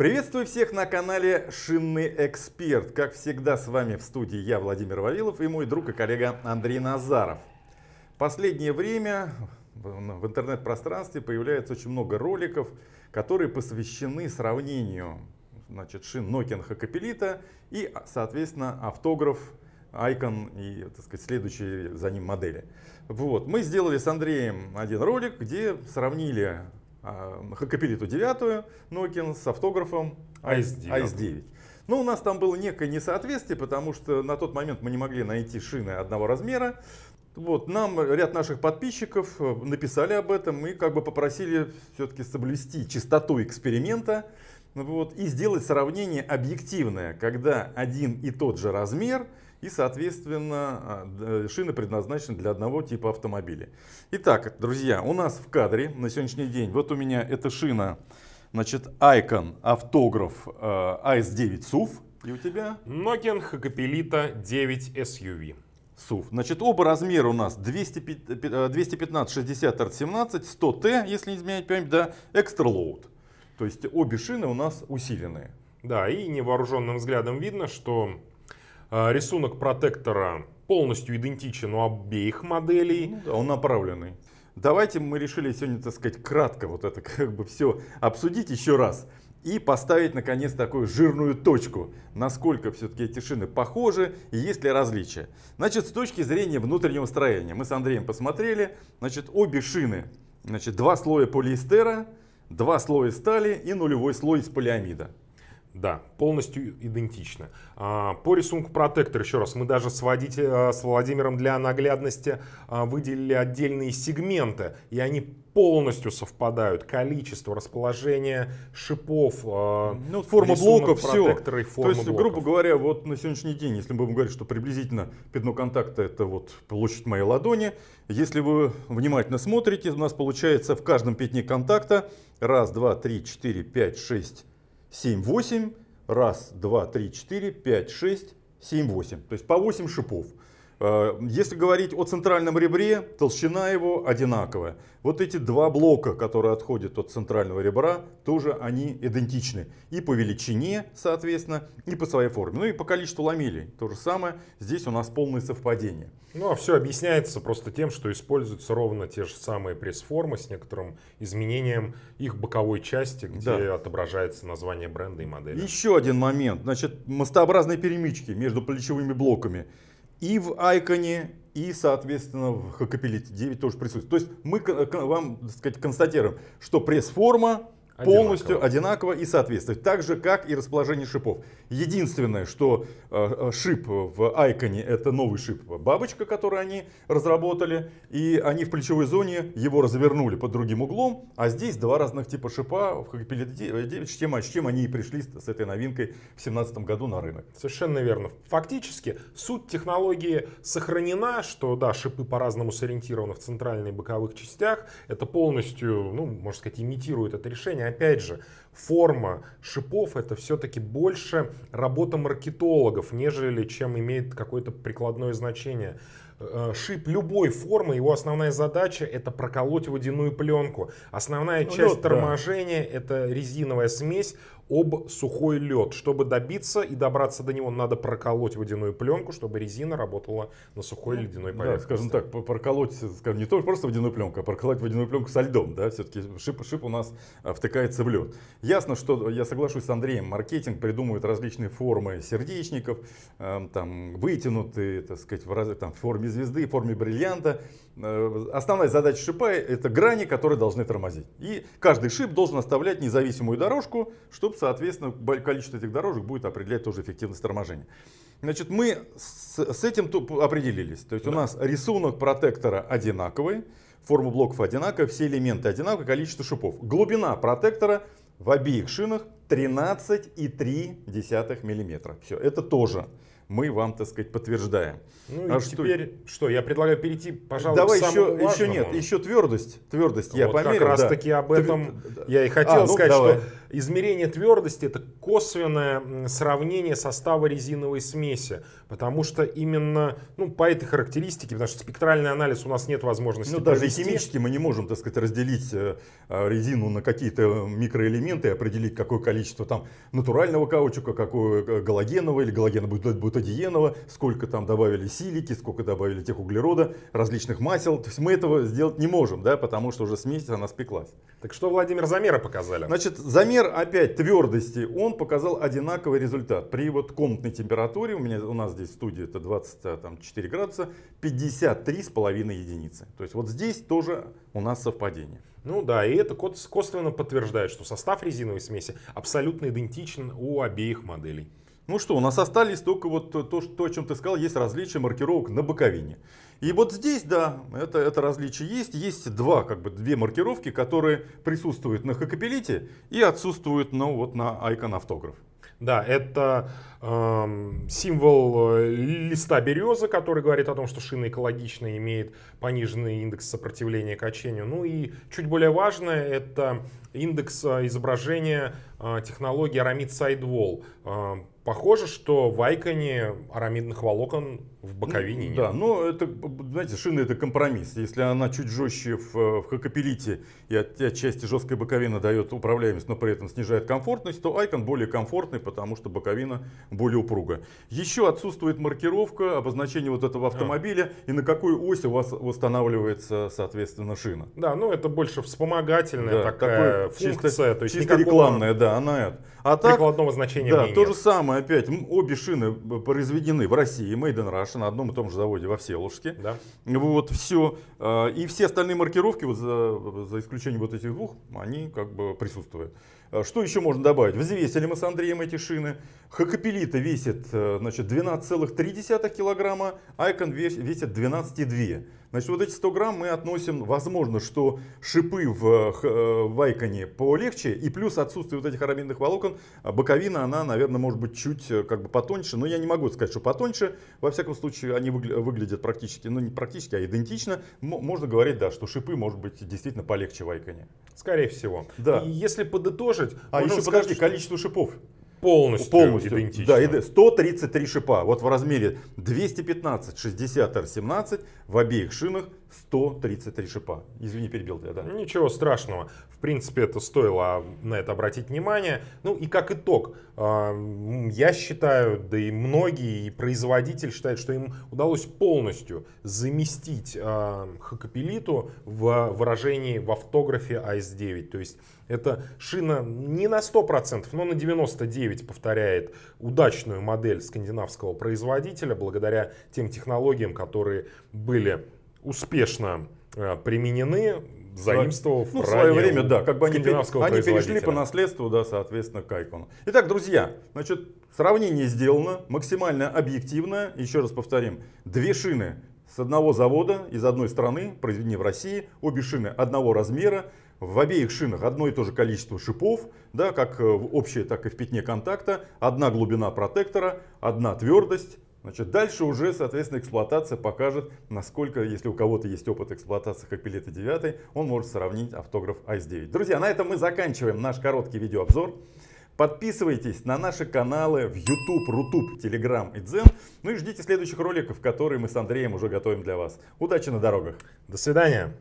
Приветствую всех на канале Шинный Эксперт. Как всегда с вами в студии я, Владимир Вавилов и мой друг и коллега Андрей Назаров. Последнее время в ну, интернет-пространстве появляется очень много роликов, которые посвящены сравнению значит, шин Нокенха Капелита и, соответственно, автограф Icon и, так сказать, следующие за ним модели. Вот. Мы сделали с Андреем один ролик, где сравнили а, Хакапелиту девятую Nokia с автографом AS9. Но ну, у нас там было некое несоответствие, потому что на тот момент мы не могли найти шины одного размера. Вот, нам ряд наших подписчиков э, написали об этом и как бы попросили все-таки соблюсти чистоту эксперимента ну, вот, и сделать сравнение объективное, когда один и тот же размер, и, соответственно, а, э, шины предназначены для одного типа автомобиля. Итак, друзья, у нас в кадре на сегодняшний день, вот у меня эта шина, значит, Icon автограф AS9 э, SUV, и у тебя? Nokian Hakkapelita 9 SUV. СУВ. Значит, оба размера у нас 215-60 R17, 100T, если не изменять память, да, экстра лоуд. То есть обе шины у нас усиленные. Да, и невооруженным взглядом видно, что а, рисунок протектора полностью идентичен у обеих моделей. Ну, да, он направленный. Давайте мы решили сегодня, так сказать, кратко вот это как бы все обсудить еще раз и поставить наконец такую жирную точку, насколько все-таки эти шины похожи и есть ли различия. Значит, с точки зрения внутреннего строения, мы с Андреем посмотрели, значит, обе шины, значит, два слоя полиэстера, два слоя стали и нулевой слой из полиамида. Да, полностью идентично. А, по рисунку протектор, еще раз, мы даже с, водитель, э, с Владимиром для наглядности а, выделили отдельные сегменты, и они полностью совпадают. Количество, расположение шипов, э, ну, форма блоков, все. Форма То есть, блоков. грубо говоря, вот на сегодняшний день, если мы будем говорить, что приблизительно пятно контакта это вот площадь моей ладони, если вы внимательно смотрите, у нас получается в каждом пятне контакта раз, два, три, четыре, пять, шесть, семь, восемь, раз, два, три, четыре, пять, шесть, семь, восемь. То есть по восемь шипов. Э, если говорить о центральном ребре, толщина его одинаковая. Вот эти два блока, которые отходят от центрального ребра, тоже они идентичны. И по величине, соответственно, и по своей форме. Ну и по количеству ламелей. То же самое, здесь у нас полное совпадение. Ну а все объясняется просто тем, что используются ровно те же самые пресс-формы с некоторым изменением их боковой части, где да. отображается название бренда и модели. Еще один момент. Значит, мостообразные перемычки между плечевыми блоками и в айконе, и, соответственно, в Хакапелите 9 тоже присутствует. То есть мы вам, так сказать, констатируем, что пресс-форма полностью одинаково и соответствует, Так же, как и расположение шипов. Единственное, что э, э, шип в Айконе это новый шип бабочка, который они разработали. И они в плечевой зоне его развернули под другим углом. А здесь два разных типа шипа в HPL э, с чем, а с чем они и пришли с этой новинкой в 2017 году на рынок. Совершенно верно. Фактически суть технологии сохранена, что да, шипы по-разному сориентированы в центральной и боковых частях. Это полностью, ну, можно сказать, имитирует это решение опять же, форма шипов это все-таки больше работа маркетологов, нежели чем имеет какое-то прикладное значение. Э, шип любой формы, его основная задача это проколоть водяную пленку. Основная ну, часть торможения да. это резиновая смесь об сухой лед. Чтобы добиться и добраться до него, надо проколоть водяную пленку, чтобы резина работала на сухой ну, ледяной поверхности. Да, скажем так, проколоть, скажем, не только просто водяную пленку, а проколоть водяную пленку со льдом. Да? Все-таки шип, шип у нас а, втыкается в лед. Ясно, что э, я соглашусь с Андреем, маркетинг придумывает различные формы сердечников, эм, там, вытянутые, так сказать, в, раз, там, в форме звезды, в форме бриллианта. Э, основная задача шипа – это грани, которые должны тормозить. И каждый шип должен оставлять независимую дорожку, чтобы, соответственно, количество этих дорожек будет определять тоже эффективность торможения. Значит, мы с, с этим определились. То есть да. у нас рисунок протектора одинаковый, форма блоков одинаковая, все элементы одинаковые, количество шипов. Глубина протектора в обеих шинах 13,3 мм. Все, это тоже мы вам, так сказать, подтверждаем. Ну а и что... теперь что? Я предлагаю перейти, пожалуй, Давай к самому еще, важному. еще нет, еще твердость, твердость вот я померил. Как раз да. таки об этом Твер... я и хотел а, ну, сказать, давай. что измерение твердости это косвенное сравнение состава резиновой смеси, потому что именно ну, по этой характеристике, потому что спектральный анализ у нас нет возможности Ну даже химически мы не можем, так сказать, разделить э, э, резину на какие-то микроэлементы и определить, какое количество там натурального каучука, какое э, галогенового или галогенобутадиенового, сколько там добавили силики, сколько добавили тех углерода, различных масел. То есть мы этого сделать не можем, да, потому что уже смесь она спеклась. Так что Владимир Замера показали? Значит, замер Пример опять твердости. Он показал одинаковый результат. При вот комнатной температуре, у, меня, у нас здесь в студии это 24 а, градуса, 53,5 единицы. То есть вот здесь тоже у нас совпадение. Ну да, и это косвенно подтверждает, что состав резиновой смеси абсолютно идентичен у обеих моделей. Ну что, у нас остались только вот то, что о чем ты сказал, есть различия маркировок на боковине. И вот здесь, да, это, это различие есть. Есть два, как бы, две маркировки, которые присутствуют на Хакабилите и отсутствуют ну, вот, на Icon Автограф. Да, это эм, э, символ листа березы, который говорит о том, что шина экологичная, имеет пониженный индекс сопротивления качению. Ну и чуть более важное, это индекс э, изображения э, технологии Aramid Sidewall. Э, Похоже, что в Айконе арамидных волокон в боковине ну, нет. Да, но ну, это, знаете, шина это компромисс. Если она чуть жестче в, в хакапелите и от, части жесткой боковины дает управляемость, но при этом снижает комфортность, то Айкон более комфортный, потому что боковина более упругая. Еще отсутствует маркировка, обозначение вот этого а. автомобиля а. и на какой ось у вас восстанавливается, соответственно, шина. Да, ну это больше вспомогательная да, такая функция. Чисто, то есть чисто рекламная, да, она это. А так, прикладного значения да, то же самое опять, обе шины э, произведены в России, Made in Russia, на одном и том же заводе во Всеволожске. Да. Вот, все. А, и все остальные маркировки, вот за, за исключением вот этих двух, они как бы присутствуют. Э, что еще можно добавить? Взвесили мы с Андреем эти шины. Хакапелита весит э, значит, 12,3 килограмма, Айкон весит 12,2. Значит, вот эти 100 грамм мы относим, возможно, что шипы в, э, в Айконе полегче, и плюс отсутствие вот этих арабинных волокон, а боковина, она, наверное, может быть чуть как бы потоньше, но я не могу сказать, что потоньше, во всяком случае, они выгля выглядят практически, ну не практически, а идентично. М можно говорить, да, что шипы, может быть, действительно полегче в Айконе. Скорее всего. Да. И если подытожить, лошадь. А ну, еще сказать, подожди, количество шипов. Полностью, полностью идентично. Да, и 133 шипа. Вот в размере 215, 60 R17 в обеих шинах 133 шипа. Извини, перебил тебя, да. Ничего страшного. В принципе, это стоило на это обратить внимание. Ну и как итог, а, я считаю, да и многие, и производитель считает, что им удалось полностью заместить а, хакапелиту в выражении в автографе AS9. То есть эта шина не на 100%, но на 99% повторяет удачную модель скандинавского производителя благодаря тем технологиям, которые были успешно э, применены, заимствовав ну, в свое время, да, как бы они, они перешли по наследству, да, соответственно, к Айкону. Итак, друзья, значит, сравнение сделано максимально объективно. Еще раз повторим, две шины с одного завода из одной страны, произведены в России, обе шины одного размера, в обеих шинах одно и то же количество шипов, да, как э, в общей так и в пятне контакта, одна глубина протектора, одна твердость, Значит, дальше уже, соответственно, эксплуатация покажет, насколько, если у кого-то есть опыт эксплуатации Капилета 9, он может сравнить автограф IS-9. Друзья, на этом мы заканчиваем наш короткий видеообзор. Подписывайтесь на наши каналы в YouTube, Рутуб, Telegram и Дзен. Ну и ждите следующих роликов, которые мы с Андреем уже готовим для вас. Удачи на дорогах. До свидания.